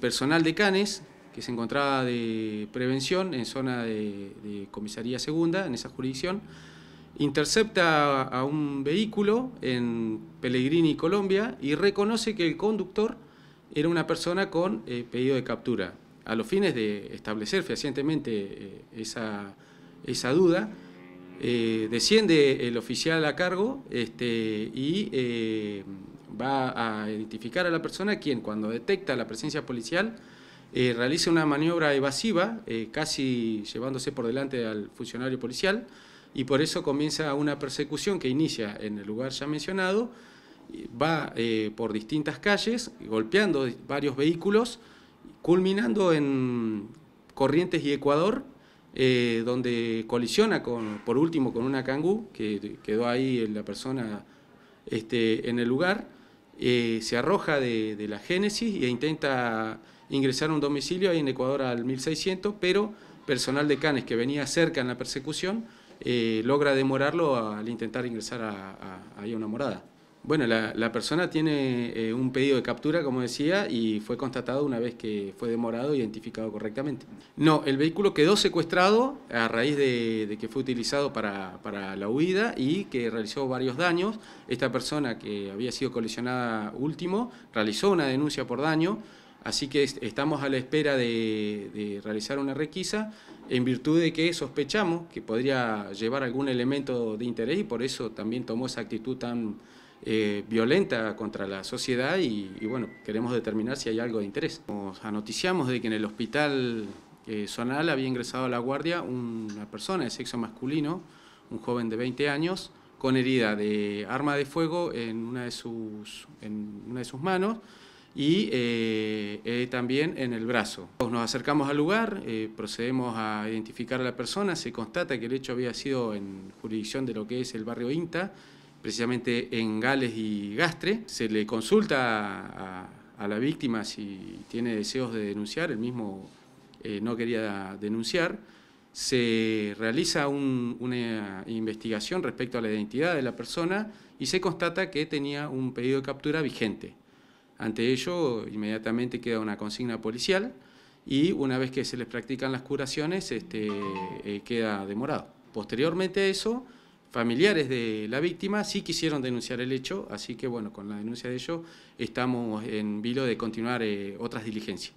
personal de Canes, que se encontraba de prevención en zona de, comisaría segunda, en esa jurisdicción, intercepta a un vehículo en Pellegrini, Colombia, y reconoce que el conductor era una persona con eh, pedido de captura. A los fines de establecer fehacientemente eh, esa, esa, duda, eh, desciende el oficial a cargo este, y va a identificar a la persona quien cuando detecta la presencia policial eh, realiza una maniobra evasiva, eh, casi llevándose por delante al funcionario policial, y por eso comienza una persecución que inicia en el lugar ya mencionado, va eh, por distintas calles, golpeando varios vehículos, culminando en Corrientes y Ecuador, donde colisiona con, por último con una cangú, que quedó ahí la persona este, en el lugar, eh, se arroja de, la Génesis e intenta ingresar a un domicilio ahí en Ecuador al 1600, pero personal de Canes que venía cerca en la persecución eh, logra demorarlo al intentar ingresar a, a una morada. Bueno, la, persona tiene eh, un pedido de captura, como decía, y fue constatado una vez que fue demorado e identificado correctamente. No, el vehículo quedó secuestrado a raíz de, que fue utilizado para, la huida y que realizó varios daños. Esta persona que había sido colisionada último realizó una denuncia por daño, así que estamos a la espera de, de realizar una requisa en virtud de que sospechamos que podría llevar algún elemento de interés y por eso también tomó esa actitud tan eh, violenta contra la sociedad y, bueno, queremos determinar si hay algo de interés. Nos anoticiamos de que en el hospital eh, zonal había ingresado a la guardia una persona de sexo masculino, un joven de 20 años, con herida de arma de fuego en una de sus, en una de sus manos y eh, también en el brazo. Nos acercamos al lugar, procedemos a identificar a la persona, se constata que el hecho había sido en jurisdicción de lo que es el barrio INTA, precisamente en Gales y Gastre. Se le consulta a, la víctima si tiene deseos de denunciar, el mismo eh, no quería denunciar. Se realiza una investigación respecto a la identidad de la persona y se constata que tenía un pedido de captura vigente. Ante ello, inmediatamente queda una consigna policial y una vez que se les practican las curaciones, este, eh, queda demorado. Posteriormente a eso, familiares de la víctima sí quisieron denunciar el hecho, así que bueno, con la denuncia de ellos estamos en vilo de continuar eh, otras diligencias.